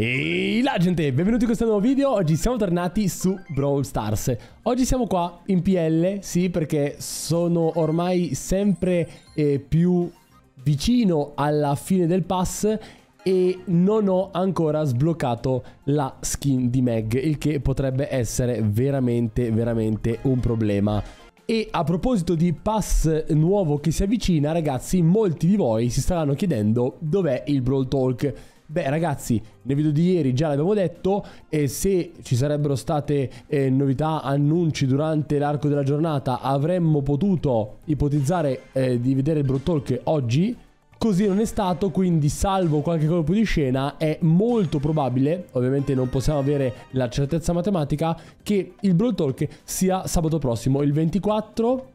Ehi là gente, benvenuti in questo nuovo video, oggi siamo tornati su Brawl Stars Oggi siamo qua in PL, sì perché sono ormai sempre eh, più vicino alla fine del pass e non ho ancora sbloccato la skin di Meg Il che potrebbe essere veramente veramente un problema e a proposito di pass nuovo che si avvicina, ragazzi, molti di voi si staranno chiedendo dov'è il Brawl Talk. Beh ragazzi, nel video di ieri già l'abbiamo detto e se ci sarebbero state eh, novità, annunci durante l'arco della giornata, avremmo potuto ipotizzare eh, di vedere il Broad Talk oggi. Così non è stato, quindi salvo qualche colpo di scena è molto probabile, ovviamente non possiamo avere la certezza matematica, che il Brawl Talk sia sabato prossimo, il 24,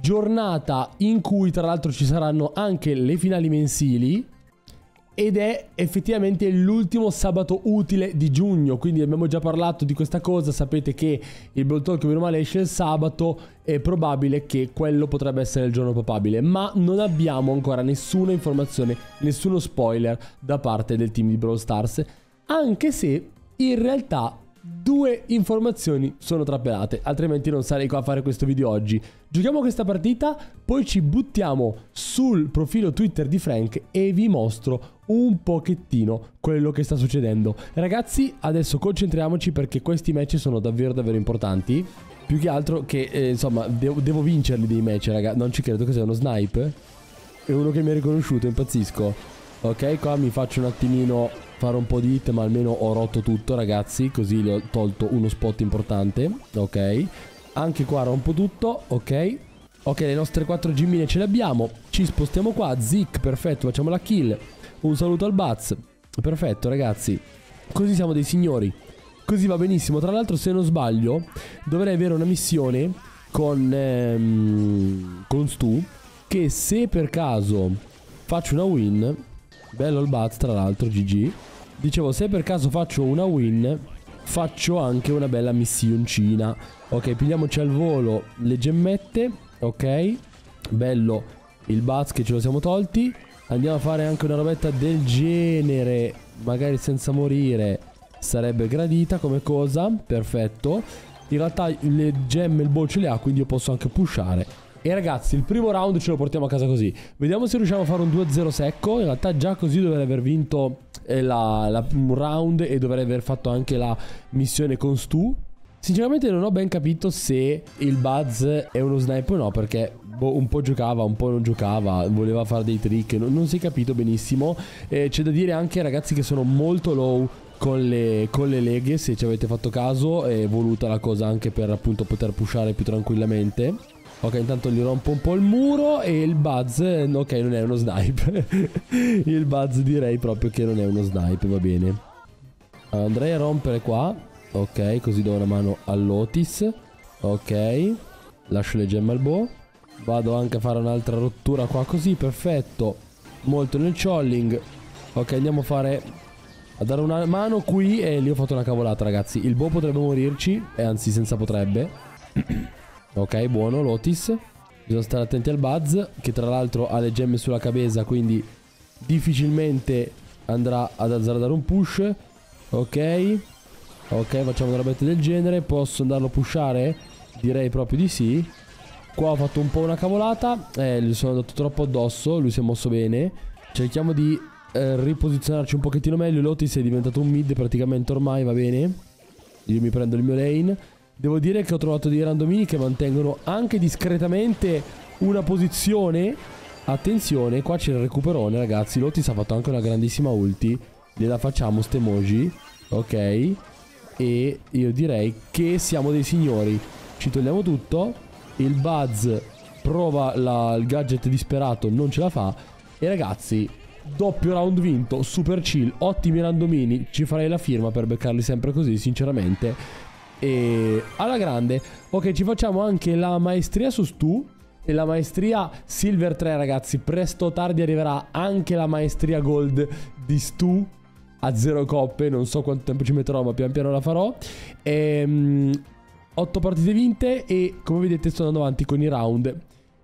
giornata in cui tra l'altro ci saranno anche le finali mensili, ed è effettivamente l'ultimo sabato utile di giugno, quindi abbiamo già parlato di questa cosa, sapete che il Blood Talk meno male esce il sabato, è probabile che quello potrebbe essere il giorno papabile, ma non abbiamo ancora nessuna informazione, nessuno spoiler da parte del team di Brawl Stars, anche se in realtà due informazioni sono trappelate, altrimenti non sarei qua a fare questo video oggi. Giochiamo questa partita, poi ci buttiamo sul profilo Twitter di Frank e vi mostro un pochettino quello che sta succedendo. Ragazzi, adesso concentriamoci perché questi match sono davvero davvero importanti. Più che altro che, eh, insomma, devo, devo vincerli dei match, ragazzi Non ci credo che sia uno snipe. È uno che mi ha riconosciuto, impazzisco. Ok, qua mi faccio un attimino fare un po' di hit, ma almeno ho rotto tutto, ragazzi. Così le ho tolto uno spot importante. Ok. Anche qua rompo tutto, ok. Ok, le nostre 4 gimmine ce le abbiamo. Ci spostiamo qua, Zik, perfetto, facciamo la kill. Un saluto al Baz. Perfetto, ragazzi. Così siamo dei signori. Così va benissimo. Tra l'altro, se non sbaglio, dovrei avere una missione con, ehm, con Stu. Che se per caso faccio una win. Bello il Baz, tra l'altro, GG. Dicevo, se per caso faccio una win, faccio anche una bella missioncina. Ok, pigliamoci al volo le gemmette. Ok, bello il Baz che ce lo siamo tolti. Andiamo a fare anche una robetta del genere, magari senza morire. Sarebbe gradita come cosa, perfetto. In realtà le gemme il bol ce le ha, quindi io posso anche pushare. E ragazzi, il primo round ce lo portiamo a casa così. Vediamo se riusciamo a fare un 2-0 secco. In realtà già così dovrei aver vinto eh, la, la, un round e dovrei aver fatto anche la missione con Stu. Sinceramente non ho ben capito se il Buzz è uno snipe o no, perché boh, un po' giocava, un po' non giocava, voleva fare dei trick, non, non si è capito benissimo. Eh, c'è da dire anche ragazzi che sono molto low con le, con le, leghe, se ci avete fatto caso, è voluta la cosa anche per appunto poter pushare più tranquillamente. Ok, intanto gli rompo un po' il muro e il Buzz, ok, non è uno snipe. il Buzz direi proprio che non è uno snipe, va bene. Andrei a rompere qua Ok, così do una mano all'Otis. Ok. Lascio le gemme al Bo. Vado anche a fare un'altra rottura qua così, perfetto. Molto nel cholling. Ok, andiamo a fare... A dare una mano qui e lì ho fatto una cavolata, ragazzi. Il Bo potrebbe morirci, e anzi senza potrebbe. ok, buono, l'Otis. Bisogna stare attenti al Buzz, che tra l'altro ha le gemme sulla cabeza, quindi difficilmente andrà ad azzardare un push. Ok. Ok, facciamo una robetta del genere. Posso andarlo a pushare? Direi proprio di sì. Qua ho fatto un po' una cavolata. Eh, gli sono andato troppo addosso. Lui si è mosso bene. Cerchiamo di eh, riposizionarci un pochettino meglio. Lotis è diventato un mid praticamente ormai, va bene. Io mi prendo il mio lane. Devo dire che ho trovato dei randomini che mantengono anche discretamente una posizione. Attenzione, qua c'è il recuperone, ragazzi. Lotis ha fatto anche una grandissima ulti. Gliela facciamo, ste emoji. Ok. E io direi che siamo dei signori. Ci togliamo tutto. Il Buzz prova la, il gadget disperato, non ce la fa. E ragazzi, doppio round vinto, super chill, ottimi randomini. Ci farei la firma per beccarli sempre così, sinceramente. E alla grande. Ok, ci facciamo anche la maestria su Stu. E la maestria Silver 3 ragazzi, presto o tardi arriverà anche la maestria Gold di Stu a zero coppe, non so quanto tempo ci metterò, ma pian piano la farò. Ehm, 8 partite vinte e come vedete sto andando avanti con i round.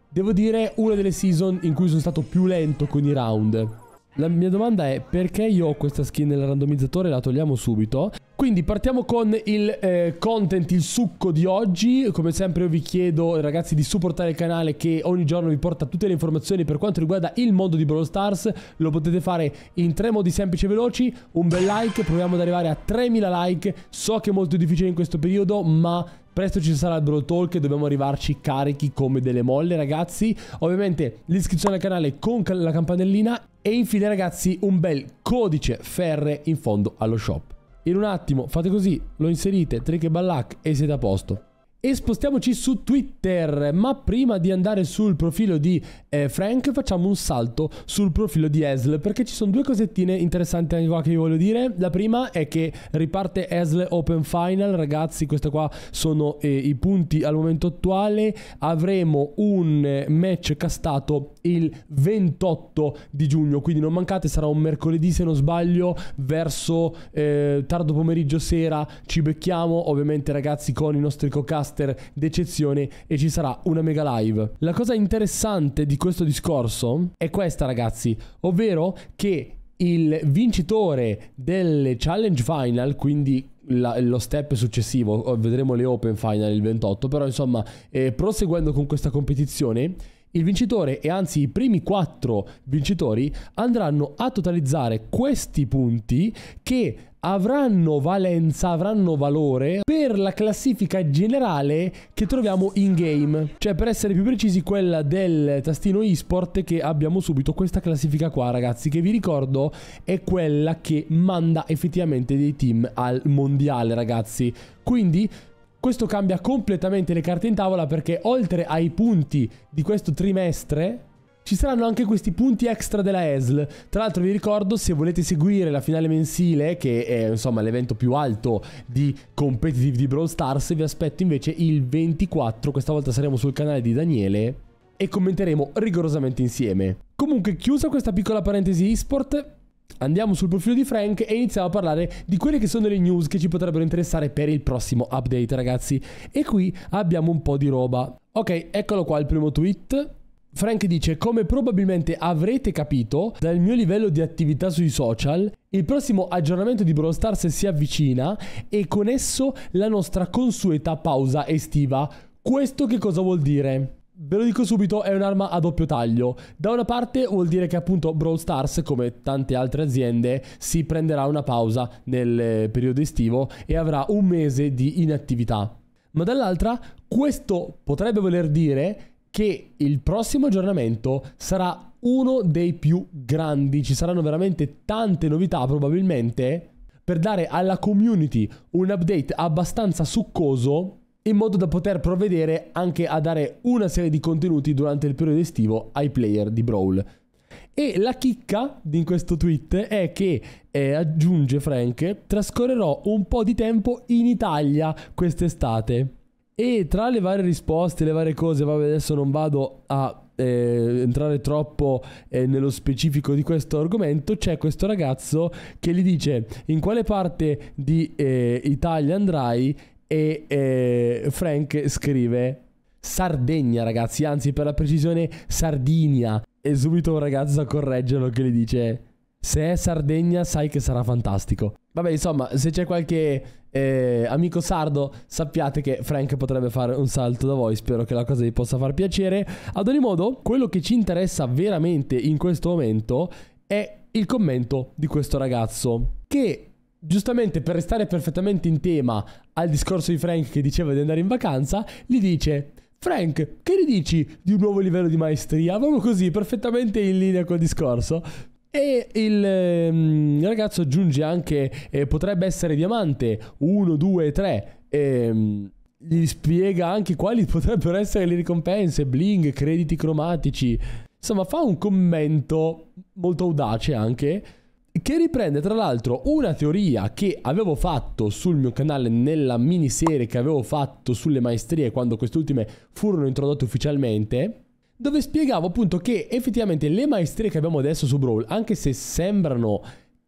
Devo dire una delle season in cui sono stato più lento con i round. La mia domanda è perché io ho questa skin nel randomizzatore e la togliamo subito? Quindi partiamo con il eh, content, il succo di oggi. Come sempre io vi chiedo ragazzi di supportare il canale che ogni giorno vi porta tutte le informazioni per quanto riguarda il mondo di Brawl Stars. Lo potete fare in tre modi semplici e veloci. Un bel like, proviamo ad arrivare a 3000 like. So che è molto difficile in questo periodo, ma Presto ci sarà il Brawl Talk e dobbiamo arrivarci carichi come delle molle ragazzi. Ovviamente l'iscrizione al canale con la campanellina e infine ragazzi un bel codice ferre in fondo allo shop. In un attimo fate così, lo inserite, trick e ballac e siete a posto. E spostiamoci su Twitter, ma prima di andare sul profilo di eh, Frank facciamo un salto sul profilo di Esl perché ci sono due cosettine interessanti che vi voglio dire. La prima è che riparte Esl Open Final, ragazzi, questi qua sono eh, i punti al momento attuale. Avremo un eh, match castato il 28 di giugno, quindi non mancate, sarà un mercoledì se non sbaglio, verso eh, tardo pomeriggio sera ci becchiamo, ovviamente ragazzi con i nostri cocast podcaster d'eccezione e ci sarà una mega live. La cosa interessante di questo discorso è questa ragazzi, ovvero che il vincitore delle challenge final, quindi la, lo step successivo, oh, vedremo le open final il 28, però insomma, eh, proseguendo con questa competizione, il vincitore e anzi i primi quattro vincitori andranno a totalizzare questi punti che avranno valenza, avranno valore per la classifica generale che troviamo in game. Cioè per essere più precisi quella del tastino eSport che abbiamo subito questa classifica qua ragazzi che vi ricordo è quella che manda effettivamente dei team al mondiale ragazzi. Quindi questo cambia completamente le carte in tavola perché oltre ai punti di questo trimestre ci saranno anche questi punti extra della ESL. Tra l'altro vi ricordo se volete seguire la finale mensile che è insomma l'evento più alto di competitive di Brawl Stars vi aspetto invece il 24, questa volta saremo sul canale di Daniele e commenteremo rigorosamente insieme. Comunque chiusa questa piccola parentesi esport, andiamo sul profilo di Frank e iniziamo a parlare di quelle che sono le news che ci potrebbero interessare per il prossimo update, ragazzi. E qui abbiamo un po' di roba. Ok, eccolo qua il primo tweet. Frank dice, come probabilmente avrete capito dal mio livello di attività sui social, il prossimo aggiornamento di Brawl Stars si avvicina e con esso la nostra consueta pausa estiva. Questo che cosa vuol dire? Ve lo dico subito, è un'arma a doppio taglio. Da una parte vuol dire che appunto Brawl Stars, come tante altre aziende, si prenderà una pausa nel eh, periodo estivo e avrà un mese di inattività. Ma dall'altra, questo potrebbe voler dire che il prossimo aggiornamento sarà uno dei più grandi. Ci saranno veramente tante novità probabilmente per dare alla community un update abbastanza succoso in modo da poter provvedere anche a dare una serie di contenuti durante il periodo estivo ai player di Brawl. E la chicca di questo tweet è che, eh, aggiunge Frank, trascorrerò un po' di tempo in Italia quest'estate. E tra le varie risposte, le varie cose, vabbè adesso non vado a eh, entrare troppo eh, nello specifico di questo argomento, c'è questo ragazzo che gli dice in quale parte di eh, Italia andrai e eh, Frank scrive Sardegna ragazzi, anzi per la precisione Sardinia e subito un ragazzo a correggerlo che gli dice se è Sardegna sai che sarà fantastico. Vabbè insomma se c'è qualche eh, amico sardo sappiate che Frank potrebbe fare un salto da voi, spero che la cosa vi possa far piacere. Ad ogni modo quello che ci interessa veramente in questo momento è il commento di questo ragazzo che giustamente per restare perfettamente in tema al discorso di Frank che diceva di andare in vacanza, gli dice... Frank, che ne dici di un nuovo livello di maestria? Proprio così, perfettamente in linea col discorso. E il ehm, ragazzo aggiunge anche, eh, potrebbe essere diamante, 1, 2, 3. Ehm, gli spiega anche quali potrebbero essere le ricompense, bling, crediti cromatici. Insomma, fa un commento molto audace anche che riprende tra l'altro una teoria che avevo fatto sul mio canale nella miniserie che avevo fatto sulle maestrie quando queste ultime furono introdotte ufficialmente, dove spiegavo appunto che effettivamente le maestrie che abbiamo adesso su Brawl, anche se sembrano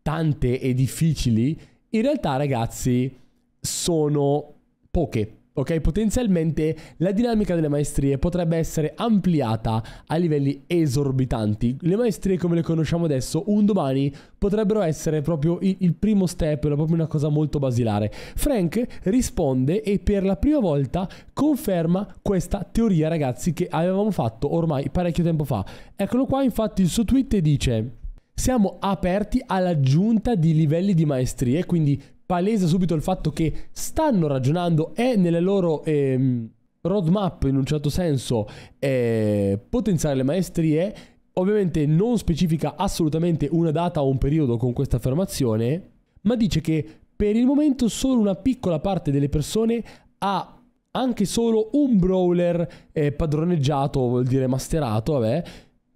tante e difficili, in realtà ragazzi sono poche ok? Potenzialmente la dinamica delle maestrie potrebbe essere ampliata a livelli esorbitanti. Le maestrie come le conosciamo adesso, un domani potrebbero essere proprio il primo step, proprio una cosa molto basilare. Frank risponde e per la prima volta conferma questa teoria, ragazzi, che avevamo fatto ormai parecchio tempo fa. Eccolo qua, infatti il suo tweet dice siamo aperti all'aggiunta di livelli di maestrie, quindi palesa subito il fatto che stanno ragionando, è nelle loro... Ehm, roadmap in un certo senso eh, potenziare le maestrie ovviamente non specifica assolutamente una data o un periodo con questa affermazione, ma dice che per il momento solo una piccola parte delle persone ha anche solo un brawler eh, padroneggiato, vuol dire masterato, vabbè,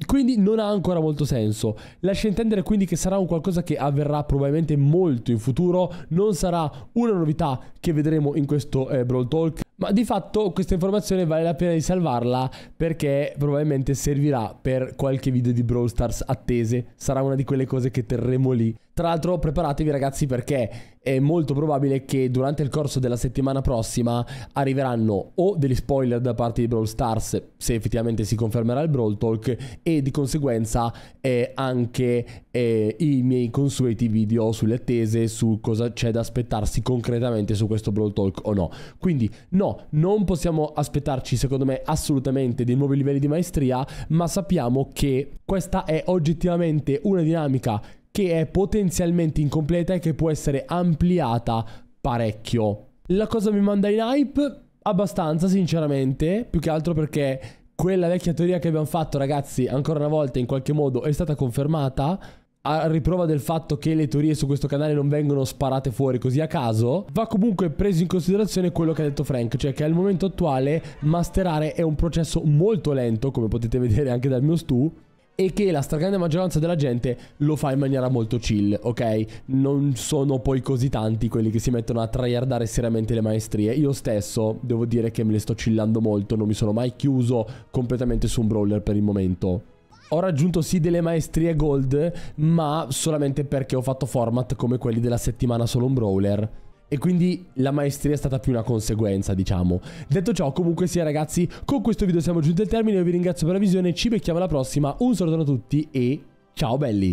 quindi non ha ancora molto senso. Lascia intendere quindi che sarà un qualcosa che avverrà probabilmente molto in futuro, non sarà una novità che vedremo in questo eh, Brawl Talk. Ma di fatto questa informazione vale la pena di salvarla perché probabilmente servirà per qualche video di Brawl Stars attese, sarà una di quelle cose che terremo lì tra l'altro preparatevi ragazzi perché è molto probabile che durante il corso della settimana prossima arriveranno o degli spoiler da parte di Brawl Stars se effettivamente si confermerà il Brawl Talk e di conseguenza eh, anche eh, i miei consueti video sulle attese, su cosa c'è da aspettarsi concretamente su questo Brawl Talk o no. Quindi no, non possiamo aspettarci secondo me assolutamente dei nuovi livelli di maestria, ma sappiamo che questa è oggettivamente una dinamica che è potenzialmente incompleta e che può essere ampliata parecchio. La cosa mi manda in hype? Abbastanza, sinceramente, più che altro perché quella vecchia teoria che abbiamo fatto, ragazzi, ancora una volta in qualche modo è stata confermata a riprova del fatto che le teorie su questo canale non vengono sparate fuori così a caso, va comunque preso in considerazione quello che ha detto Frank, cioè che al momento attuale masterare è un processo molto lento, come potete vedere anche dal mio stu, e che la stragrande maggioranza della gente lo fa in maniera molto chill, ok? Non sono poi così tanti quelli che si mettono a tryhardare seriamente le maestrie. Io stesso devo dire che me le sto chillando molto, non mi sono mai chiuso completamente su un brawler per il momento. Ho raggiunto sì delle maestrie gold, ma solamente perché ho fatto format come quelli della settimana solo un brawler. E quindi la maestria è stata più una conseguenza, diciamo. Detto ciò, comunque sia ragazzi, con questo video siamo giunti al termine, io vi ringrazio per la visione, ci becchiamo alla prossima, un saluto a tutti e ciao belli!